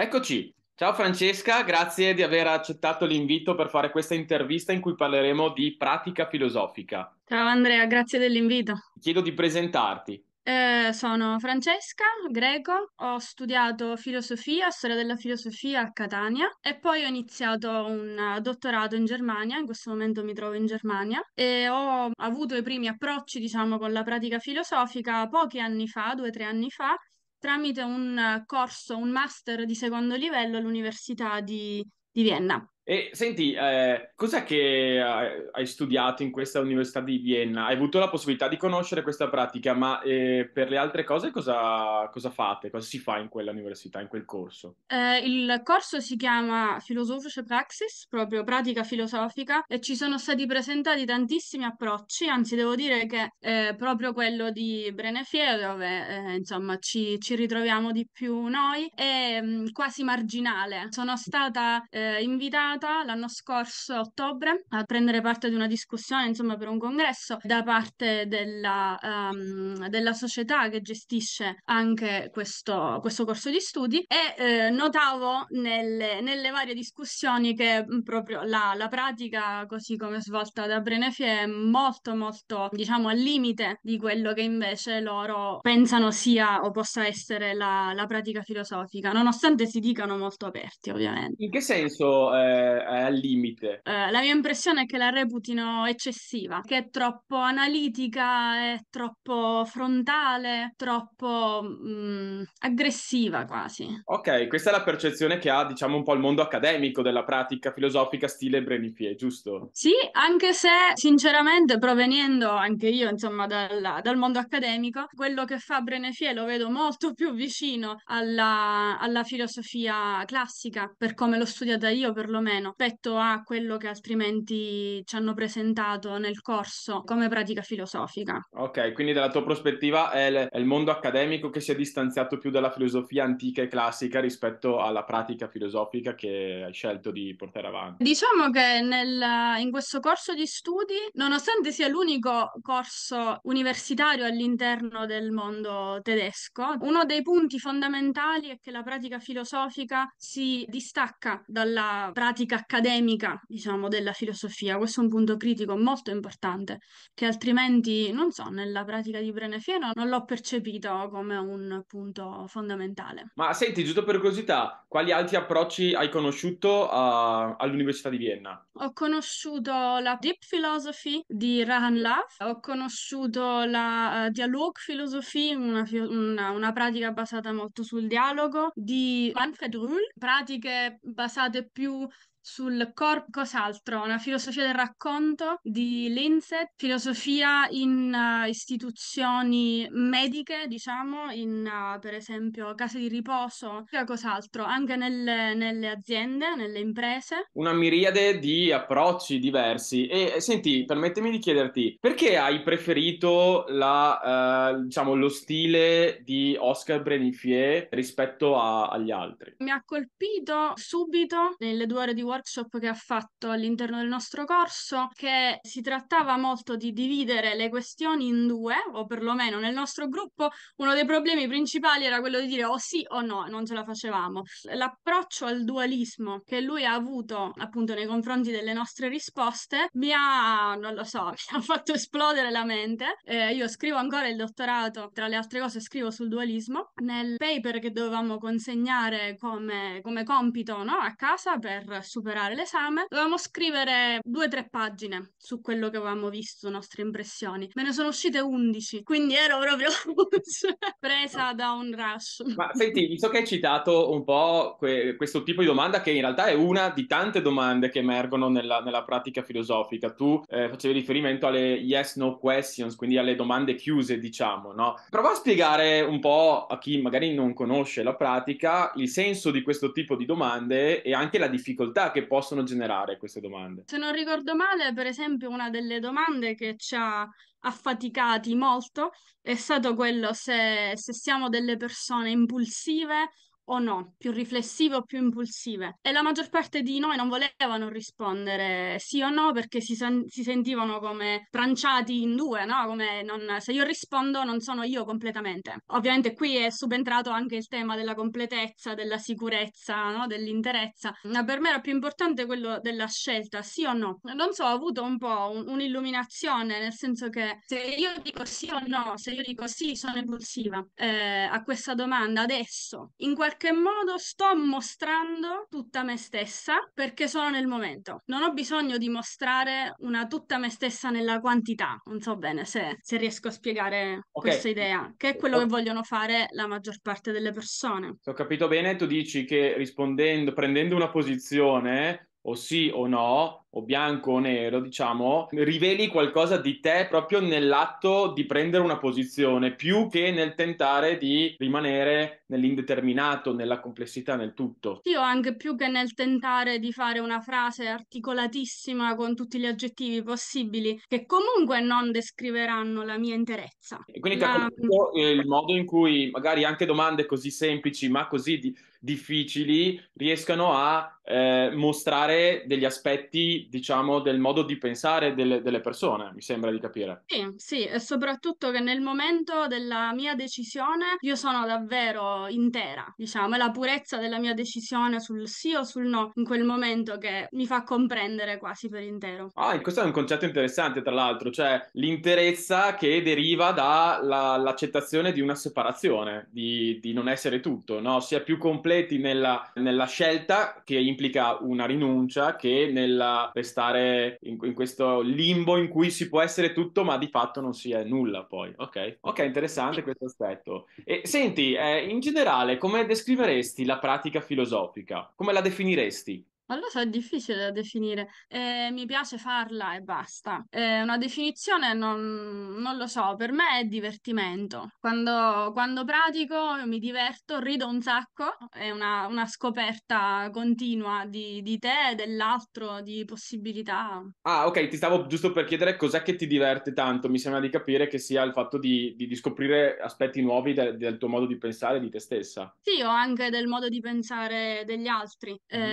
Eccoci. Ciao Francesca, grazie di aver accettato l'invito per fare questa intervista in cui parleremo di pratica filosofica. Ciao Andrea, grazie dell'invito. Ti chiedo di presentarti. Eh, sono Francesca Greco, ho studiato filosofia, storia della filosofia a Catania e poi ho iniziato un eh, dottorato in Germania, in questo momento mi trovo in Germania e ho avuto i primi approcci diciamo con la pratica filosofica pochi anni fa, due o tre anni fa, tramite un eh, corso, un master di secondo livello all'Università di, di Vienna. E senti, eh, cos'è che hai studiato in questa università di Vienna? Hai avuto la possibilità di conoscere questa pratica, ma eh, per le altre cose cosa, cosa, fate? Cosa si fa in quella università, in quel corso? Eh, il corso si chiama Philosophische Praxis, proprio pratica filosofica, e ci sono stati presentati tantissimi approcci, anzi devo dire che eh, proprio quello di Brenefier, dove eh, insomma ci, ci, ritroviamo di più noi, è mh, mm, quasi marginale. Sono stata eh, invitata chiamata l'anno scorso a ottobre a prendere parte di una discussione, insomma, per un congresso da parte della, um, della società che gestisce anche questo, questo corso di studi e eh, notavo nelle, nelle, varie discussioni che proprio la, la pratica, così come svolta da Brenefie, è molto, molto, diciamo, al limite di quello che invece loro pensano sia o possa essere la, la pratica filosofica, nonostante si dicano molto aperti, ovviamente. In che senso? Eh è al limite. Eh, la mia impressione è che la reputino eccessiva, che è troppo analitica, è troppo frontale, troppo mh, mm, aggressiva quasi. Ok, questa è la percezione che ha, diciamo, un po' il mondo accademico della pratica filosofica stile Brenifier, giusto? Sì, anche se sinceramente provenendo anche io, insomma, dal, dal mondo accademico, quello che fa Brenifier lo vedo molto più vicino alla, alla filosofia classica, per come l'ho studiata io perlomeno meno rispetto a quello che altrimenti ci hanno presentato nel corso come pratica filosofica. Ok, quindi dalla tua prospettiva è il, è il mondo accademico che si è distanziato più dalla filosofia antica e classica rispetto alla pratica filosofica che hai scelto di portare avanti. Diciamo che nel, in questo corso di studi, nonostante sia l'unico corso universitario all'interno del mondo tedesco, uno dei punti fondamentali è che la pratica filosofica si distacca dalla pratica pratica accademica, diciamo, della filosofia. Questo è un punto critico molto importante, che altrimenti, non so, nella pratica di Brené Fieno non l'ho percepito come un punto fondamentale. Ma senti, giusto per curiosità, quali altri approcci hai conosciuto a... all'Università di Vienna? Ho conosciuto la Deep Philosophy di Rahan Love, ho conosciuto la uh, eh, Dialogue Philosophy, una, una, una, pratica basata molto sul dialogo, di Manfred Ruhl, pratiche basate più sul corpo, cos'altro? Una filosofia del racconto di Linset, filosofia in uh, istituzioni mediche, diciamo, in uh, per esempio case di riposo, cioè cos'altro? Anche nelle, nelle, aziende, nelle imprese. Una miriade di approcci diversi. E senti, permettimi di chiederti, perché hai preferito la, uh, diciamo, lo stile di Oscar Brenifier rispetto a, agli altri? Mi ha colpito subito nelle due ore di Wall workshop che ha fatto all'interno del nostro corso che si trattava molto di dividere le questioni in due, o perlomeno nel nostro gruppo uno dei problemi principali era quello di dire o sì o no, non ce la facevamo. L'approccio al dualismo che lui ha avuto appunto nei confronti delle nostre risposte mi ha, non lo so, mi ha fatto esplodere la mente. Eh, io scrivo ancora il dottorato, tra le altre cose scrivo sul dualismo. Nel paper che dovevamo consegnare come, come compito no, a casa per superare superare l'esame, dovevamo scrivere due o tre pagine su quello che avevamo visto, nostre impressioni. Me ne sono uscite 11, quindi ero proprio presa da un rush. Ma senti, visto che hai citato un po' que- questo tipo di domanda, che in realtà è una di tante domande che emergono nella, nella pratica filosofica, tu eh, facevi riferimento alle yes-no questions, quindi alle domande chiuse, diciamo, no? Prova a spiegare un po' a chi magari non conosce la pratica il senso di questo tipo di domande e anche la difficoltà che possono generare queste domande. Se non ricordo male, per esempio, una delle domande che ci ha affaticati molto è stato quello se, se siamo delle persone impulsive o no, più riflessive o più impulsive. E la maggior parte di noi non volevano rispondere sì o no perché si, sen- si sentivano come tranciati in due, no? Come non, se io rispondo non sono io completamente. Ovviamente qui è subentrato anche il tema della completezza, della sicurezza, no? dell'interezza. Ma per me era più importante quello della scelta, sì o no. Non so, ho avuto un po' un- un'illuminazione, nel senso che se io dico sì o no, se io dico sì, sono impulsiva eh, a questa domanda adesso, in qualche qualche modo sto mostrando tutta me stessa perché sono nel momento. Non ho bisogno di mostrare una tutta me stessa nella quantità. Non so bene se, se riesco a spiegare okay. questa idea, che è quello che vogliono fare la maggior parte delle persone. Se ho capito bene, tu dici che rispondendo, prendendo una posizione, o sì o no, o bianco o nero, diciamo, riveli qualcosa di te proprio nell'atto di prendere una posizione, più che nel tentare di rimanere nell'indeterminato, nella complessità, nel tutto. Io anche più che nel tentare di fare una frase articolatissima con tutti gli aggettivi possibili, che comunque non descriveranno la mia interezza. E quindi la... ti ha colpito eh, il modo in cui magari anche domande così semplici, ma così di- difficili, riescano a eh, mostrare degli aspetti, diciamo, del modo di pensare delle, delle, persone, mi sembra di capire. Sì, sì, e soprattutto che nel momento della mia decisione io sono davvero intera, diciamo, è la purezza della mia decisione sul sì o sul no in quel momento che mi fa comprendere quasi per intero. Ah, questo è un concetto interessante, tra l'altro, cioè l'interezza che deriva dall'accettazione la, di una separazione, di, di, non essere tutto, no? Sia più completi nella, nella scelta che implica implica una rinuncia che nel restare in, in, questo limbo in cui si può essere tutto ma di fatto non si è nulla poi. Ok, ok interessante questo aspetto. E senti, eh, in generale come descriveresti la pratica filosofica? Come la definiresti? Non lo so, è difficile da definire. Eh, mi piace farla e basta. Eh, una definizione non, non lo so, per me è divertimento. Quando, quando pratico mi diverto, rido un sacco, è una, una scoperta continua di, di te, dell'altro, di possibilità. Ah, ok, ti stavo giusto per chiedere cos'è che ti diverte tanto. Mi sembra di capire che sia il fatto di, di, di scoprire aspetti nuovi del, del, tuo modo di pensare, di te stessa. Sì, o anche del modo di pensare degli altri. Mm-hmm.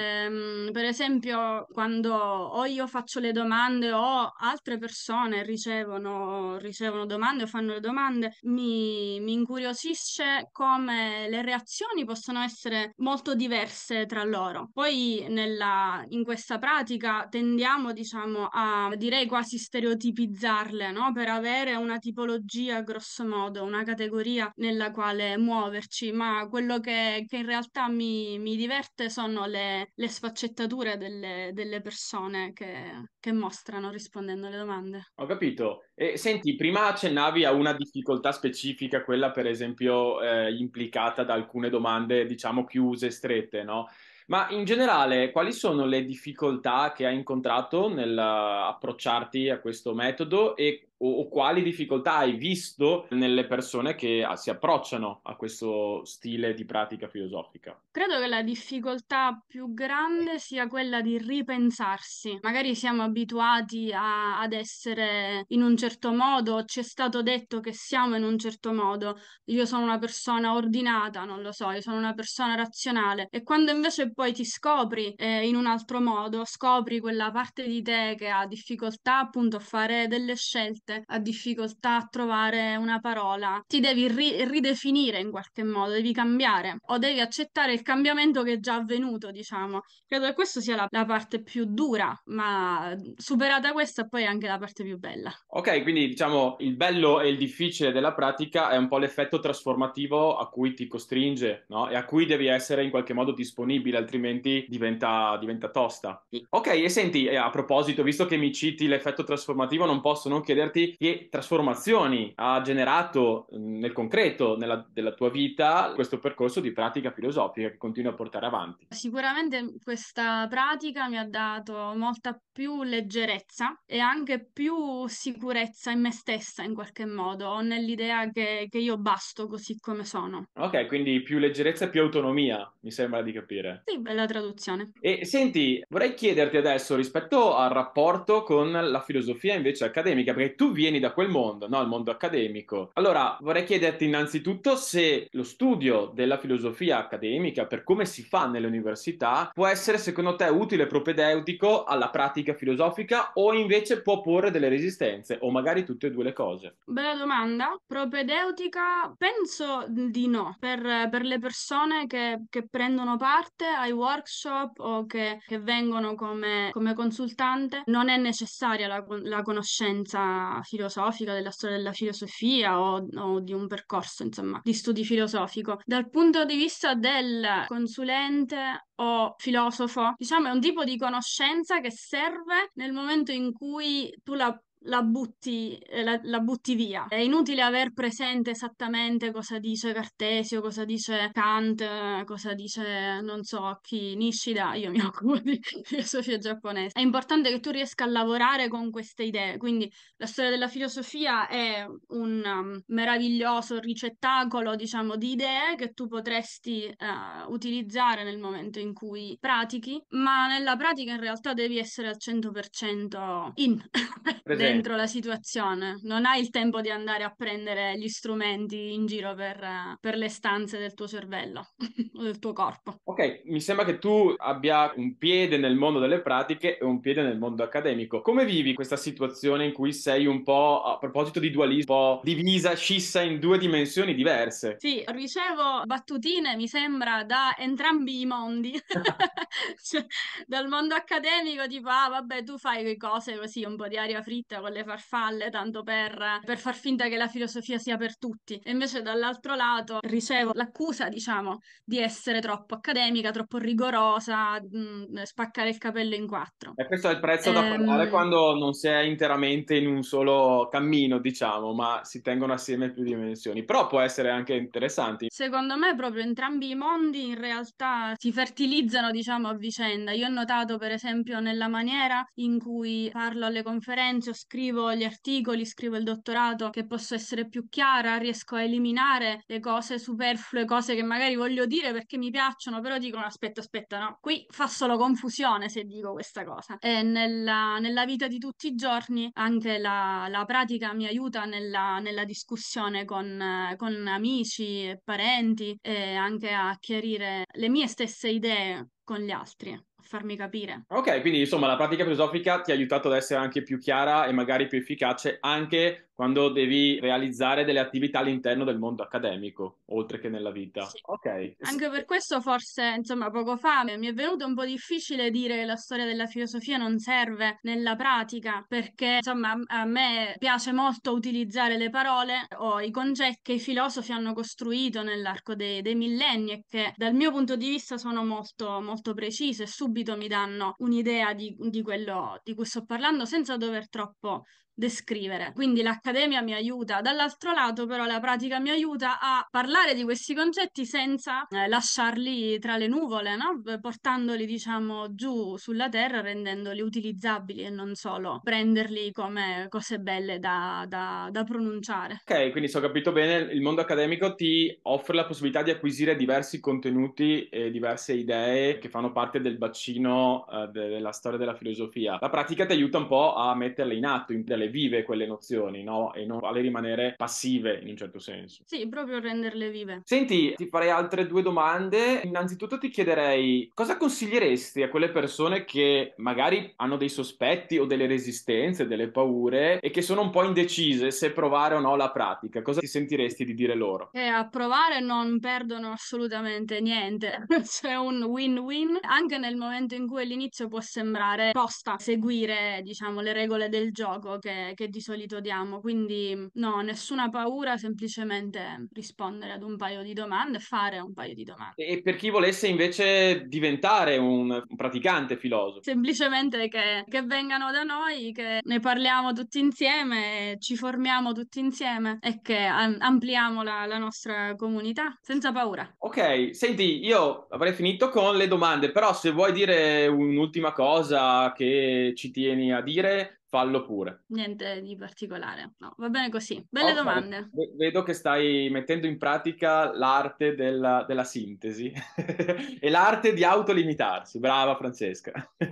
Ehm, per esempio, quando o io faccio le domande o altre persone ricevono, ricevono domande o fanno le domande, mi, mi incuriosisce come le reazioni possono essere molto diverse tra loro. Poi nella, in questa pratica tendiamo, diciamo, a direi quasi stereotipizzarle, no? Per avere una tipologia, grosso modo, una categoria nella quale muoverci, ma quello che, che in realtà mi, mi diverte sono le, le sfaccettature sfaccettature delle, delle persone che, che, mostrano rispondendo alle domande. Ho capito. E, senti, prima accennavi a una difficoltà specifica, quella per esempio eh, implicata da alcune domande, diciamo, chiuse, strette, no? Ma in generale, quali sono le difficoltà che hai incontrato nell'approcciarti eh, a questo metodo e o, o, quali difficoltà hai visto nelle persone che a, ah, si approcciano a questo stile di pratica filosofica? Credo che la difficoltà più grande sia quella di ripensarsi. Magari siamo abituati a, ad essere in un certo modo, ci è stato detto che siamo in un certo modo. Io sono una persona ordinata, non lo so, io sono una persona razionale. E quando invece poi ti scopri eh, in un altro modo, scopri quella parte di te che ha difficoltà appunto a fare delle scelte volte ha difficoltà a trovare una parola, ti devi ri- ridefinire in qualche modo, devi cambiare o devi accettare il cambiamento che è già avvenuto, diciamo. Credo che questa sia la, la parte più dura, ma superata questa poi è anche la parte più bella. Ok, quindi diciamo il bello e il difficile della pratica è un po' l'effetto trasformativo a cui ti costringe, no? E a cui devi essere in qualche modo disponibile, altrimenti diventa, diventa tosta. Ok, e senti, eh, a proposito, visto che mi citi l'effetto trasformativo, non posso non chiederti chiederti che trasformazioni ha generato mm, nel concreto nella, della tua vita questo percorso di pratica filosofica che continui a portare avanti. Sicuramente questa pratica mi ha dato molta più leggerezza e anche più sicurezza in me stessa in qualche modo, o nell'idea che, che io basto così come sono. Ok, quindi più leggerezza e più autonomia, mi sembra di capire. Sì, bella traduzione. E senti, vorrei chiederti adesso rispetto al rapporto con la filosofia invece accademica, perché tu tu vieni da quel mondo, no? il mondo accademico. Allora vorrei chiederti innanzitutto se lo studio della filosofia accademica, per come si fa nelle università, può essere secondo te utile e propedeutico alla pratica filosofica o invece può porre delle resistenze o magari tutte e due le cose? Bella domanda. Propedeutica penso di no, per, per le persone che, che, prendono parte ai workshop o che, che vengono come, come, consultante non è necessaria la, la conoscenza filosofica, della storia della filosofia o, o di un percorso, insomma, di studi filosofico. Dal punto di vista del consulente o filosofo, diciamo, è un tipo di conoscenza che serve nel momento in cui tu la la butti, eh, la, la butti, via. È inutile aver presente esattamente cosa dice Cartesio, cosa dice Kant, cosa dice non so chi, Nishida, io mi occupo di filosofia giapponese. È importante che tu riesca a lavorare con queste idee, quindi la storia della filosofia è un um, meraviglioso ricettacolo, diciamo, di idee che tu potresti uh, utilizzare nel momento in cui pratichi, ma nella pratica in realtà devi essere al 100% in. Presente dentro la situazione, non hai il tempo di andare a prendere gli strumenti in giro per, eh, per le stanze del tuo cervello o del tuo corpo. Ok, mi sembra che tu abbia un piede nel mondo delle pratiche e un piede nel mondo accademico. Come vivi questa situazione in cui sei un po', a proposito di dualismo, divisa, scissa in due dimensioni diverse? Sì, ricevo battutine, mi sembra, da entrambi i mondi, cioè, dal mondo accademico tipo, ah vabbè tu fai cose così, un po' di aria fritta, con le farfalle, tanto per, per far finta che la filosofia sia per tutti. E invece dall'altro lato ricevo l'accusa, diciamo, di essere troppo accademica, troppo rigorosa, mh, mm, spaccare il capello in quattro. E questo è il prezzo da ehm, pagare quando non si è interamente in un solo cammino, diciamo, ma si tengono assieme più dimensioni. Però può essere anche interessante. Secondo me proprio entrambi i mondi in realtà si fertilizzano, diciamo, a vicenda. Io ho notato, per esempio, nella maniera in cui parlo alle conferenze, ho scrivo gli articoli, scrivo il dottorato, che posso essere più chiara, riesco a eliminare le cose superflue, cose che magari voglio dire perché mi piacciono, però dicono aspetta, aspetta, no, qui fa solo confusione se dico questa cosa. E nella, nella vita di tutti i giorni anche la, la pratica mi aiuta nella, nella discussione con, con amici e parenti e anche a chiarire le mie stesse idee con gli altri farmi capire. Ok, quindi insomma la pratica filosofica ti ha aiutato ad essere anche più chiara e magari più efficace anche quando devi realizzare delle attività all'interno del mondo accademico, oltre che nella vita. Sì. Okay. Anche per questo forse, insomma, poco fa mi è venuto un po' difficile dire che la storia della filosofia non serve nella pratica, perché insomma a me piace molto utilizzare le parole o i concetti che i filosofi hanno costruito nell'arco dei, dei millenni e che dal mio punto di vista sono molto, molto precise e subito mi danno un'idea di, di quello di cui sto parlando senza dover troppo descrivere. Quindi l'accademia mi aiuta, dall'altro lato però la pratica mi aiuta a parlare di questi concetti senza eh, lasciarli tra le nuvole, no? portandoli diciamo giù sulla terra, rendendoli utilizzabili e non solo prenderli come cose belle da, da, da pronunciare. Ok, quindi se ho capito bene, il mondo accademico ti offre la possibilità di acquisire diversi contenuti e diverse idee che fanno parte del bacino eh, della storia della filosofia. La pratica ti aiuta un po' a metterle in atto, in delle renderle vive quelle nozioni, no? E non farle rimanere passive in un certo senso. Sì, proprio renderle vive. Senti, ti farei altre due domande. Innanzitutto ti chiederei cosa consiglieresti a quelle persone che magari hanno dei sospetti o delle resistenze, delle paure e che sono un po' indecise se provare o no la pratica? Cosa ti sentiresti di dire loro? Che eh, a provare non perdono assolutamente niente, c'è un win-win anche nel momento in cui all'inizio può sembrare posta seguire diciamo le regole del gioco che che, di solito diamo, quindi mm, no, nessuna paura, semplicemente rispondere ad un paio di domande, fare un paio di domande. E per chi volesse invece diventare un, un praticante filosofo? Semplicemente che, che vengano da noi, che ne parliamo tutti insieme, ci formiamo tutti insieme e che ampliamo la, la, nostra comunità senza paura. Ok, senti, io avrei finito con le domande, però se vuoi dire un'ultima cosa che ci tieni a dire, fallo pure. Niente di particolare, no, va bene così. Belle oh, domande. Vedo che stai mettendo in pratica l'arte della, della sintesi e l'arte di autolimitarsi. Brava Francesca.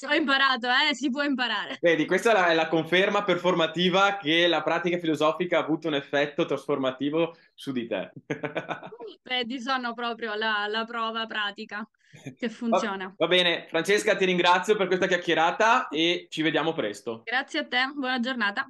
ragazzi, ho imparato, eh, si può imparare. Vedi, questa è la, è la conferma performativa che la pratica filosofica ha avuto un effetto trasformativo su di te. Vedi, sono proprio la, la, prova pratica che funziona. Va, va bene, Francesca, ti ringrazio per questa chiacchierata e ci vediamo presto. Grazie a te, buona giornata.